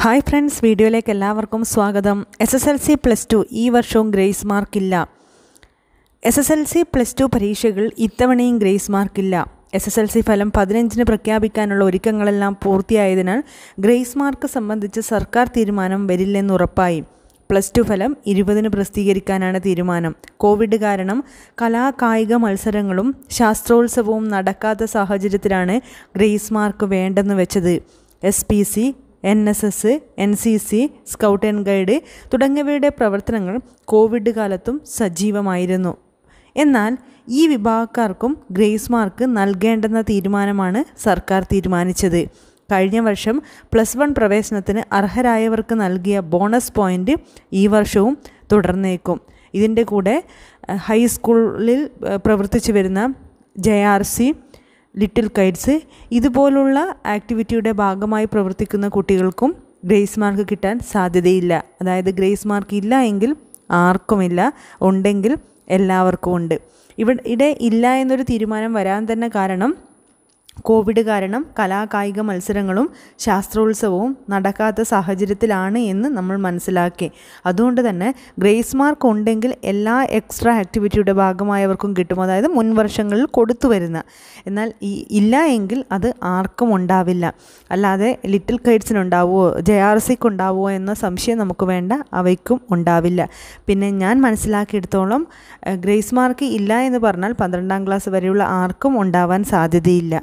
hi friends വീഡിയോയിലേക്ക് എല്ലാവർക്കും സ്വാഗതം S S L C plus two ഈ വർഷവും ഗ്രേസ് മാർക്കില്ല S S L C plus two പരീക്ഷകൾ ഇത്തവണയും ഗ്രേസ് മാർക്കില്ല എസ് എസ് എൽ സി ഫലം പതിനഞ്ചിന് പ്രഖ്യാപിക്കാനുള്ള ഒരുക്കങ്ങളെല്ലാം പൂർത്തിയായതിനാൽ ഗ്രേസ് മാർക്ക് സംബന്ധിച്ച് സർക്കാർ തീരുമാനം വരില്ലെന്നുറപ്പായി പ്ലസ് ടു ഫലം ഇരുപതിന് പ്രസിദ്ധീകരിക്കാനാണ് തീരുമാനം കോവിഡ് കാരണം കലാ കായിക മത്സരങ്ങളും ശാസ്ത്രോത്സവവും നടക്കാത്ത സാഹചര്യത്തിലാണ് ഗ്രേസ് മാർക്ക് വേണ്ടെന്ന് വെച്ചത് S P C N S S N C C scout and guide തുടങ്ങിയവയുടെ പ്രവർത്തനങ്ങൾ കോവിഡ് കാലത്തും സജീവമായിരുന്നു എന്നാൽ ഈ വിഭാഗക്കാർക്കും ഗ്രേസ് മാർക്ക് നൽകേണ്ടെന്ന തീരുമാനമാണ് സർക്കാർ തീരുമാനിച്ചത് കഴിഞ്ഞ വർഷം പ്ലസ് വൺ പ്രവേശനത്തിന് അർഹരായവർക്ക് നൽകിയ ബോണസ് പോയിൻ്റ് ഈ വർഷവും തുടർന്നേക്കും ഇതിൻ്റെ കൂടെ ഹൈസ്കൂളിൽ പ്രവർത്തിച്ചു വരുന്ന J R C little kites ഇതുപോലുള്ള ആക്ടിവിറ്റിയുടെ ഭാഗമായി പ്രവർത്തിക്കുന്ന കുട്ടികൾക്കും ഗ്രേസ് മാർക്ക് കിട്ടാൻ സാധ്യതയില്ല അതായത് ഗ്രേസ് മാർക്ക് ഇല്ല എങ്കിൽ ആർക്കുമില്ല ഉണ്ടെങ്കിൽ എല്ലാവർക്കും ഉണ്ട് ഇവിടെ ഇല്ല എന്നൊരു തീരുമാനം വരാൻ തന്നെ കാരണം കോവിഡ് കാരണം കലാകായിക മത്സരങ്ങളും ശാസ്ത്രോത്സവവും നടക്കാത്ത സാഹചര്യത്തിലാണ് എന്ന് നമ്മൾ മനസ്സിലാക്കി അതുകൊണ്ട് തന്നെ ഗ്രേസ് മാർക്ക് ഉണ്ടെങ്കിൽ എല്ലാ എക്സ്ട്രാ ആക്ടിവിറ്റിയുടെ ഭാഗമായവർക്കും കിട്ടും അതായത് മുൻ വർഷങ്ങളിൽ കൊടുത്തു വരുന്ന എന്നാൽ ഈ ഇല്ല എങ്കിൽ അത് ആർക്കും ഉണ്ടാവില്ല അല്ലാതെ ലിറ്റിൽ കൈഡ്സിനുണ്ടാവുമോ ജെ ആർ സിക്ക് ഉണ്ടാവുമോ എന്ന സംശയം നമുക്ക് വേണ്ട അവയ്ക്കും ഉണ്ടാവില്ല പിന്നെ ഞാൻ മനസ്സിലാക്കിയെടുത്തോളം ഗ്രേസ് മാർക്ക് ഇല്ല എന്ന് പറഞ്ഞാൽ പന്ത്രണ്ടാം ക്ലാസ് വരെയുള്ള ആർക്കും ഉണ്ടാവാൻ സാധ്യതയില്ല